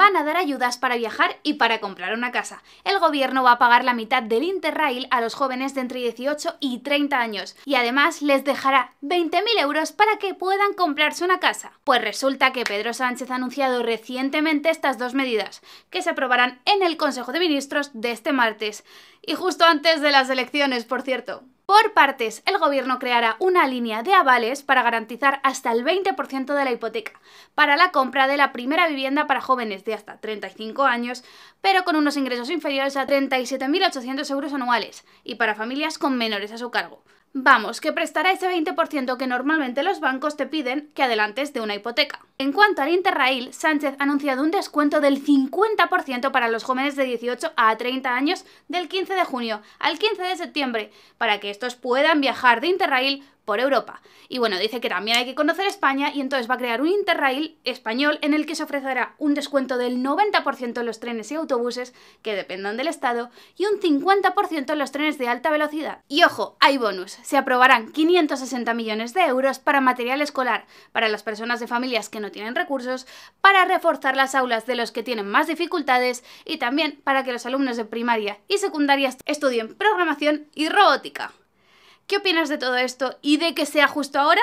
van a dar ayudas para viajar y para comprar una casa. El gobierno va a pagar la mitad del Interrail a los jóvenes de entre 18 y 30 años y además les dejará 20.000 euros para que puedan comprarse una casa. Pues resulta que Pedro Sánchez ha anunciado recientemente estas dos medidas, que se aprobarán en el Consejo de Ministros de este martes y justo antes de las elecciones, por cierto. Por partes, el gobierno creará una línea de avales para garantizar hasta el 20% de la hipoteca para la compra de la primera vivienda para jóvenes de hasta 35 años, pero con unos ingresos inferiores a 37.800 euros anuales, y para familias con menores a su cargo. Vamos, que prestará ese 20% que normalmente los bancos te piden que adelantes de una hipoteca. En cuanto al Interrail, Sánchez ha anunciado un descuento del 50% para los jóvenes de 18 a 30 años del 15 de junio al 15 de septiembre, para que estos puedan viajar de Interrail por Europa. Y bueno, dice que también hay que conocer España y entonces va a crear un Interrail español en el que se ofrecerá un descuento del 90% en los trenes y autobuses que dependan del Estado y un 50% en los trenes de alta velocidad. Y ojo, hay bonus. Se aprobarán 560 millones de euros para material escolar, para las personas de familias que no tienen recursos, para reforzar las aulas de los que tienen más dificultades y también para que los alumnos de primaria y secundaria estudien programación y robótica. ¿Qué opinas de todo esto y de que sea justo ahora?